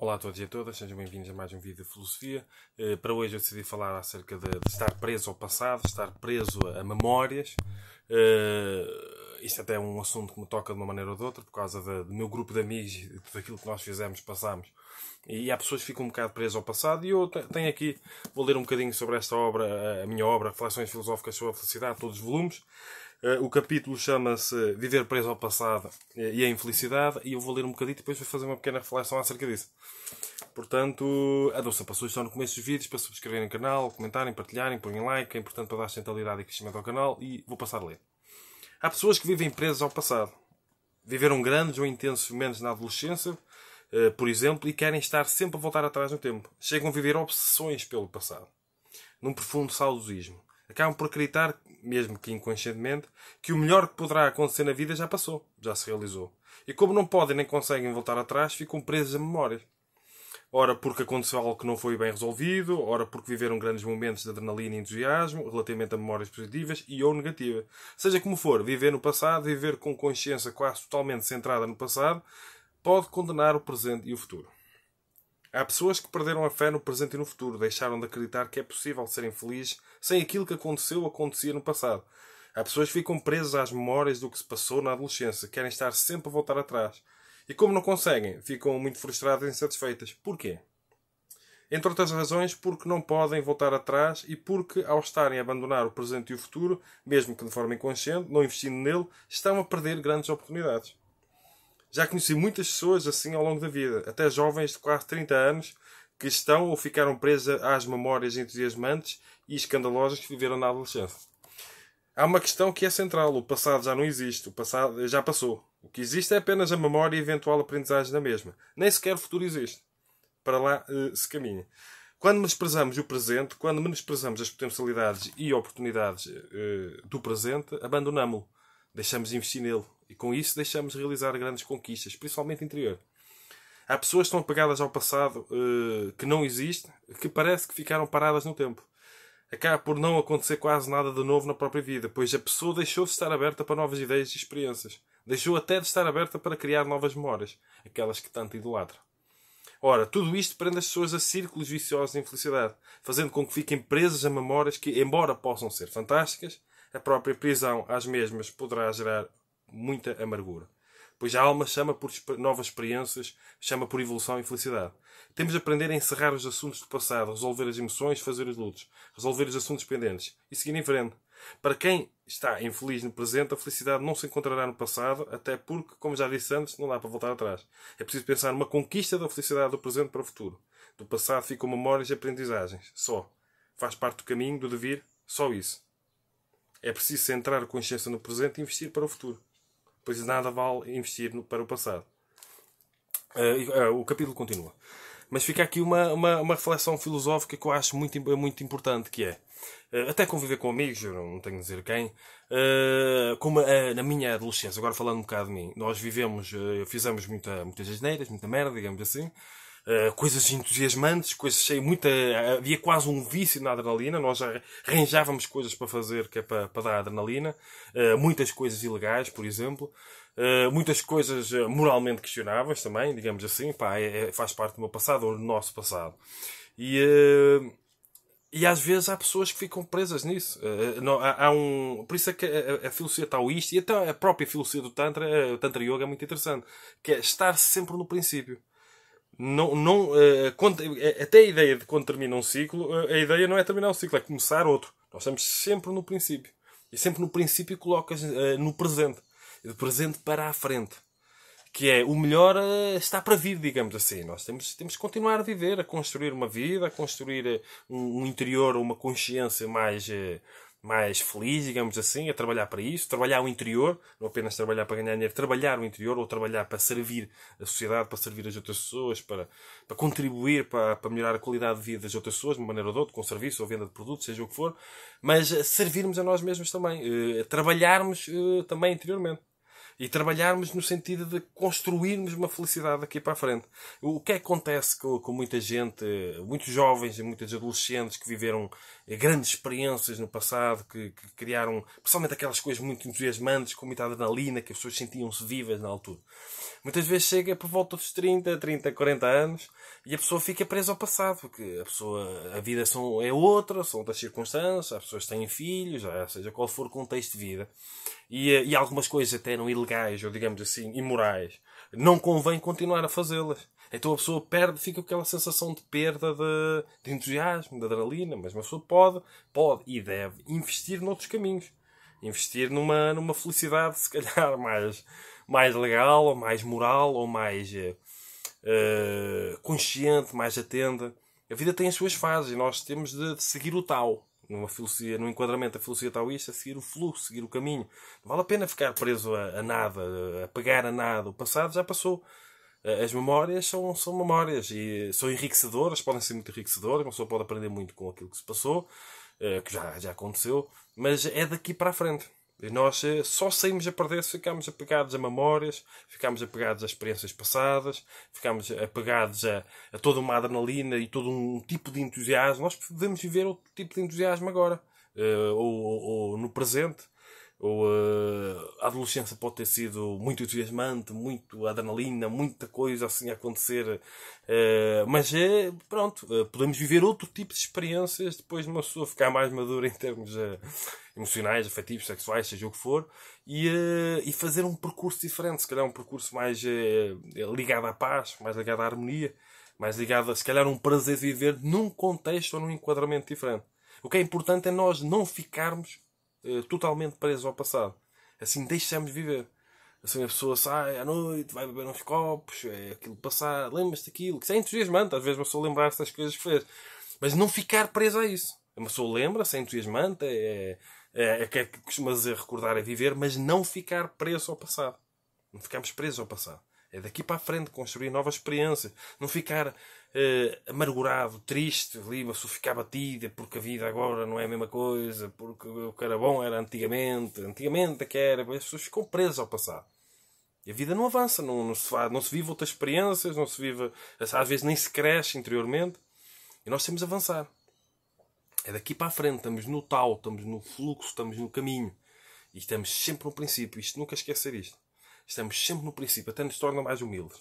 Olá a todos e a todas, sejam bem-vindos a mais um vídeo de filosofia. Eh, para hoje eu decidi falar acerca de, estar preso ao passado, estar preso a memórias. Eh, isto até é um assunto que me toca de uma maneira ou de outra, por causa do meu grupo de amigos e de tudo aquilo que nós fizemos, passamos. E há pessoas que ficam um bocado presas ao passado. E eu tenho aqui, vou ler um bocadinho sobre esta obra, a minha obra, Reflexões Filosóficas sobre a Felicidade, todos os volumes. Eh, o capítulo chama-se Viver preso ao passado eh, e a infelicidade, e eu vou ler um bocadinho e depois vou fazer uma pequena reflexão acerca disso. Portanto, a doce passou estão no começo dos vídeos para subscreverem o canal, comentarem, partilharem, porem like, é importante para dar centralidade e crescimento ao canal, e vou passar a ler. Há pessoas que vivem presas ao passado. Viveram grandes ou intensos momentos na adolescência, eh, por exemplo, e querem estar sempre a voltar atrás no tempo. Chegam a viver obsessões pelo passado, num profundo saudosismo acabam por acreditar, mesmo que inconscientemente, que o melhor que poderá acontecer na vida já passou, já se realizou. E como não podem nem conseguem voltar atrás, ficam presos a memórias. Ora porque aconteceu algo que não foi bem resolvido, ora porque viveram grandes momentos de adrenalina e entusiasmo, relativamente a memórias positivas e ou negativas. Seja como for, viver no passado, viver com consciência quase totalmente centrada no passado, pode condenar o presente e o futuro. Há pessoas que perderam a fé no presente e no futuro, deixaram de acreditar que é possível serem felizes sem aquilo que aconteceu ou acontecia no passado. Há pessoas que ficam presas às memórias do que se passou na adolescência, querem estar sempre a voltar atrás. E como não conseguem, ficam muito frustradas e insatisfeitas. Porquê? Entre outras razões, porque não podem voltar atrás e porque, ao estarem a abandonar o presente e o futuro, mesmo que de forma inconsciente, não investindo nele, estão a perder grandes oportunidades. Já conheci muitas pessoas assim ao longo da vida, até jovens de quase 30 anos, que estão ou ficaram presas às memórias entusiasmantes e escandalosas que viveram na adolescência. Há uma questão que é central: o passado já não existe, o passado já passou. O que existe é apenas a memória e eventual aprendizagem da mesma. Nem sequer o futuro existe. Para lá eh, se caminha. Quando menosprezamos o presente, quando menosprezamos as potencialidades e oportunidades eh, do presente, abandonamos lo Deixamos de investir nele. E com isso deixamos realizar grandes conquistas, principalmente interior. Há pessoas que estão apegadas ao passado uh, que não existe, que parece que ficaram paradas no tempo. Acaba por não acontecer quase nada de novo na própria vida, pois a pessoa deixou de estar aberta para novas ideias e experiências. Deixou até de estar aberta para criar novas memórias, aquelas que tanto idolatra. Ora, tudo isto prende as pessoas a círculos viciosos de infelicidade, fazendo com que fiquem presas a memórias que, embora possam ser fantásticas, a própria prisão às mesmas poderá gerar muita amargura. Pois a alma chama por novas experiências, chama por evolução e felicidade. Temos de aprender a encerrar os assuntos do passado, resolver as emoções, fazer os lutos, resolver os assuntos pendentes e seguir em frente. Para quem está infeliz no presente, a felicidade não se encontrará no passado, até porque, como já disse antes, não dá para voltar atrás. É preciso pensar numa conquista da felicidade do presente para o futuro. Do passado ficam memórias e aprendizagens. Só. Faz parte do caminho, do devir, só isso. É preciso centrar a consciência no presente e investir para o futuro. Pois nada vale investir no, para o passado. Uh, uh, o capítulo continua. Mas fica aqui uma, uma, uma, reflexão filosófica que eu acho muito, muito importante, que é uh, até conviver com amigos, eu não tenho a dizer quem, como na minha adolescência, agora falando um bocado de mim, nós vivemos, fizemos muita, muitas asneiras, muita merda, digamos assim, eh, coisas entusiasmantes, coisas cheias, muita. Havia quase um vício na adrenalina, nós já arranjávamos coisas para fazer que é para, para dar adrenalina, uh, muitas coisas ilegais, por exemplo. Uh, muitas coisas moralmente questionáveis também, digamos assim, pá, é, é, faz parte do meu passado ou do nosso passado. E, uh, e às vezes há pessoas que ficam presas nisso. Uh, não, há, há, um, por isso é que a, a, filosofia taoísta e até a própria filosofia do Tantra, o Tantra Yoga, é muito interessante, que é estar sempre no princípio não, não, eh, eh, até a ideia de quando termina um ciclo, eh, a ideia não é terminar um ciclo, é começar outro. Nós estamos sempre no princípio. E sempre no princípio colocas no presente. De presente para a frente. Que é o melhor está para vir, digamos assim. Nós temos, temos que continuar a viver, a construir uma vida, a construir um, interior, uma consciência mais mais feliz, digamos assim, a trabalhar para isso, trabalhar o interior, não apenas trabalhar para ganhar dinheiro, trabalhar o interior ou trabalhar para servir a sociedade, para servir as outras pessoas, para, para contribuir para, para melhorar a qualidade de vida das outras pessoas, de uma maneira ou de outra, com serviço ou venda de produtos, seja o que for, mas eh, servirmos a nós mesmos também, eh, trabalharmos eh, também interiormente e trabalharmos no sentido de construirmos uma felicidade daqui para a frente. O que é que acontece com, com muita gente, muitos jovens e muitas adolescentes que viveram grandes experiências no passado, que, que criaram, principalmente aquelas coisas muito entusiasmantes, com muita adrenalina, que as pessoas sentiam-se vivas na altura. Muitas vezes chega por volta dos 30, 30, 40 anos e a pessoa fica presa ao passado, porque a pessoa, a vida são, é outra, são outras circunstâncias, as pessoas têm filhos, seja qual for o contexto de vida e, eh, e algumas coisas até eram ilegais, ou digamos assim, imorais, não convém continuar a fazê-las. Então a pessoa perde, fica com aquela sensação de perda de, de entusiasmo, de adrenalina, mas uma pessoa pode, pode e deve investir noutros caminhos. Investir numa, numa felicidade, se calhar, mais, mais legal, ou mais moral, ou mais uh, consciente, mais atenta. A vida tem as suas fases e nós temos de, de seguir o tal numa filosofia, num enquadramento da filosofia taoísta, seguir o fluxo, seguir o caminho. Não vale a pena ficar preso a, a nada, a pegar a nada. O passado já passou. As memórias são, são memórias e são enriquecedoras, podem ser muito enriquecedoras, uma pessoa pode aprender muito com aquilo que se passou, eh, que já, já aconteceu, mas é daqui para a frente. E nós eh, só saímos a perder se ficarmos apegados a memórias, ficarmos apegados a experiências passadas, ficarmos apegados a, a toda uma adrenalina e todo um tipo de entusiasmo. Nós podemos viver outro tipo de entusiasmo agora, uh, ou, ou, ou no presente ou, uh, a adolescência pode ter sido muito entusiasmante, muito adrenalina, muita coisa assim a acontecer, uh, mas é, pronto, uh, podemos viver outro tipo de experiências depois de uma pessoa ficar mais madura em termos emocionais, afetivos, sexuais, seja o que for, e, e fazer um percurso diferente, se calhar um percurso mais ligado à paz, mais ligado à harmonia, mais ligado a, se calhar, um prazer de viver num contexto ou num enquadramento diferente. O que é importante é nós não ficarmos eh, totalmente preso ao passado. Assim, deixamos viver. Assim, a pessoa sai à noite, vai beber uns copos, é aquilo passado, Lembra-se daquilo, que isso é entusiasmante, às vezes uma pessoa lembrar-se das coisas que fez. Mas não ficar presa a isso. Uma pessoa lembra-se, é entusiasmante, é, é, é, é que é que costuma dizer recordar e é viver, mas não ficar preso ao passado. Não ficarmos presos ao passado. É daqui para a frente construir novas experiências. Não ficar eh, amargurado, triste, ali, ficar batida é porque a vida agora não é a mesma coisa, porque o que era bom era antigamente, antigamente é que era. As pessoas ficam presas ao passado. E a vida não avança, não, não, se, não se vive outras experiências, não se vive. Às vezes nem se cresce interiormente. E nós temos de avançar. É daqui para a frente, estamos no tal, estamos no fluxo, estamos no caminho. E estamos sempre no princípio. Isto nunca esquecer isto. Estamos sempre no princípio, até nos torna mais humildes.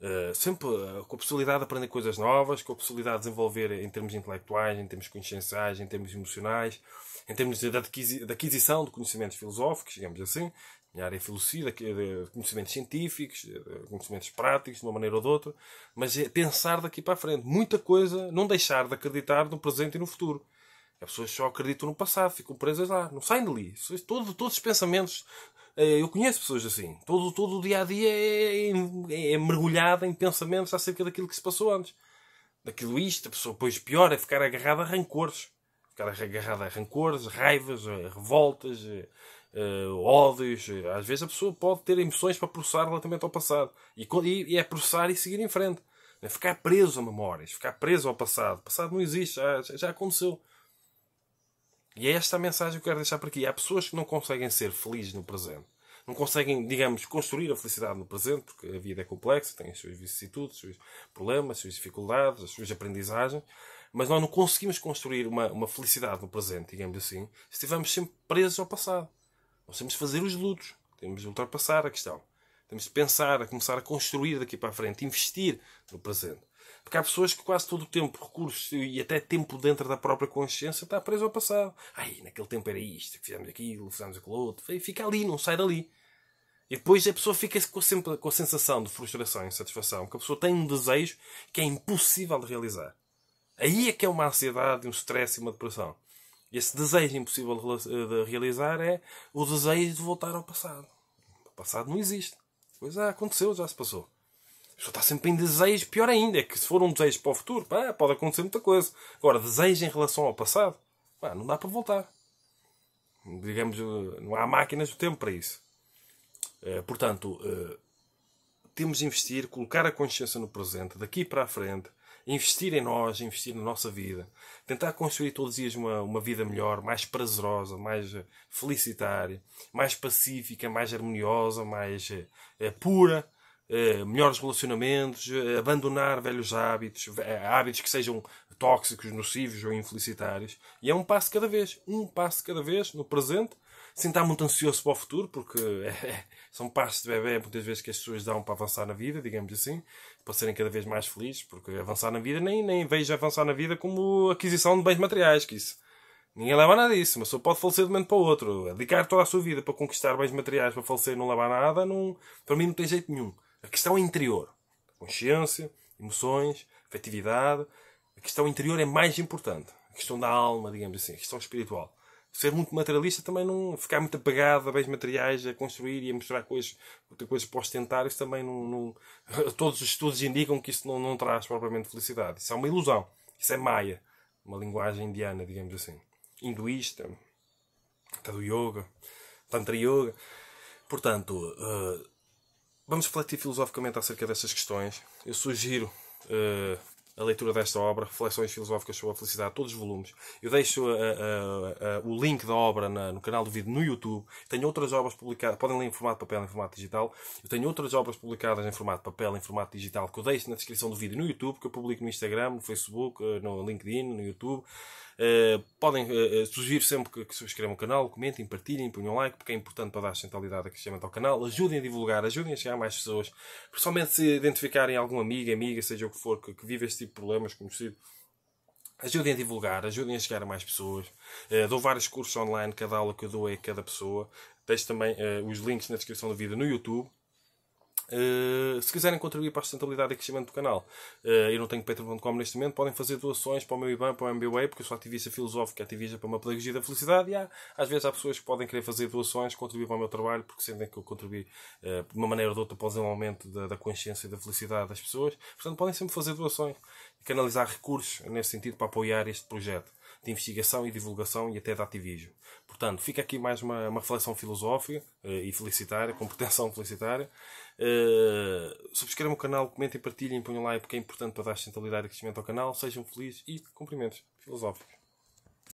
Uh, sempre uh, com a possibilidade de aprender coisas novas, com a possibilidade de desenvolver em termos intelectuais, em termos conscienciais, em termos emocionais, em termos de, adquisi de aquisição de conhecimentos filosóficos, digamos assim, área é de conhecimentos científicos, de conhecimentos práticos, de uma maneira ou de outra, mas é pensar daqui para a frente. Muita coisa, não deixar de acreditar no presente e no futuro. As pessoas só acreditam no passado, ficam presas lá, não saem dali. Todo, todos os pensamentos eh, eu conheço pessoas assim. Todo, todo o dia a dia é, é, é mergulhado em pensamentos acerca daquilo que se passou antes. Daquilo isto, a pessoa, pois pior, é ficar agarrada a rancores. Ficar agarrada a rancores, raivas, eh, revoltas, eh, ódios. Às vezes a pessoa pode ter emoções para processar relativamente ao passado. E, é processar e seguir em frente. É ficar preso a memórias, ficar preso ao passado. O passado não existe, já, já aconteceu. E é esta mensagem que eu quero deixar para aqui. Há pessoas que não conseguem ser felizes no presente. Não conseguem, digamos, construir a felicidade no presente, porque a vida é complexa, tem as suas vicissitudes, os seus problemas, as suas dificuldades, as suas aprendizagens. Mas nós não conseguimos construir uma, uma felicidade no presente, digamos assim, se estivermos sempre presos ao passado. Nós temos de fazer os lutos, temos de ultrapassar a questão. Temos de pensar, a começar a construir daqui para a frente, investir no presente. Porque há pessoas que quase todo o tempo, recursos e até tempo dentro da própria consciência está preso ao passado. Ai, naquele tempo era isto, fizemos aquilo, fizemos aquilo outro. E fica ali, não sai dali. E depois a pessoa fica com, sempre com a sensação de frustração e insatisfação, que a pessoa tem um desejo que é impossível de realizar. Aí é que é uma ansiedade, um stress e uma depressão. Esse desejo impossível de realizar é o desejo de voltar ao passado. O passado não existe. Pois ah, aconteceu, já se passou pessoa está sempre em desejos, pior ainda, é que se for um desejo para o futuro, pá, pode acontecer muita coisa. Agora, desejo em relação ao passado, pá, não dá para voltar. Digamos, eh, não há máquinas do tempo para isso. Eh, portanto, eh, temos de investir, colocar a consciência no presente, daqui para a frente, investir em nós, investir na nossa vida, tentar construir todos os dias uma, uma vida melhor, mais prazerosa, mais felicitária, mais pacífica, mais harmoniosa, mais é, pura. Eh, melhores relacionamentos, eh, abandonar velhos hábitos, eh, hábitos que sejam tóxicos, nocivos ou infelicitários. E é um passo cada vez, um passo cada vez no presente, sem estar muito ansioso para o futuro, porque é, são passos de bebê muitas vezes que as pessoas dão para avançar na vida, digamos assim, para serem cada vez mais felizes, porque avançar na vida nem, nem vejo avançar na vida como aquisição de bens materiais, que isso. Ninguém leva nada disso, mas só pode falecer de um momento para o outro. Dedicar toda a sua vida para conquistar bens materiais para falecer e não levar nada, não, para mim não tem jeito nenhum. A questão é interior. Consciência, emoções, afetividade. A questão interior é mais importante. A questão da alma, digamos assim, a questão espiritual. Ser muito materialista também não. Ficar muito apegado a bens materiais, a construir e a mostrar coisas, coisas para ostentar, isso também não, não. Todos os estudos indicam que isso não, não traz propriamente felicidade. Isso é uma ilusão. Isso é maia. Uma linguagem indiana, digamos assim. Hinduísta. Está do yoga. Tantra yoga. Portanto. Uh, vamos refletir filosoficamente acerca destas questões. Eu sugiro uh, a leitura desta obra, Reflexões Filosóficas sobre a Felicidade, todos os volumes. Eu deixo eh, eh, o link da obra na, no canal do vídeo no YouTube. Tenho outras obras publicadas, podem ler em formato papel em formato digital. Eu tenho outras obras publicadas em formato papel em formato digital que eu deixo na descrição do vídeo no YouTube, que eu publico no Instagram, no Facebook, no LinkedIn, no YouTube. Eh, podem uh, eh, eh, sugiro sempre que, que subscrevam o canal, comentem, partilhem, ponham like, porque é importante para dar centralidade a crescimento ao canal. Ajudem a divulgar, ajudem a chegar a mais pessoas. Principalmente se identificarem algum amigo, amiga, seja o que for, que, que vive este tipo de problemas, conhecido. Ajudem a divulgar, ajudem a chegar a mais pessoas. Uh, dou vários cursos online, cada aula que eu dou é a cada pessoa. Deixo também uh, os links na descrição do vídeo no YouTube. Eh, se quiserem contribuir para a sustentabilidade e crescimento do canal, uh, eu não tenho patreon.com neste momento, podem fazer doações para o meu IBAN, para o MBWay, porque eu sou ativista filosófico, ativista para uma pedagogia da felicidade. E há, às vezes há pessoas que podem querer fazer doações, contribuir para o meu trabalho, porque sentem que eu contribuí uh, de uma maneira ou de outra para um aumento da, da, consciência e da felicidade das pessoas. Portanto, podem sempre fazer doações e canalizar recursos nesse sentido para apoiar este projeto de investigação e divulgação e até de ativismo. Portanto, fica aqui mais uma, uma reflexão filosófica uh, e felicitária, com pretensão felicitária. Uh, eh, subscrevam o canal, comentem, partilhem, ponham like, porque é importante para dar sustentabilidade e crescimento ao canal. Sejam felizes e cumprimentos filosóficos.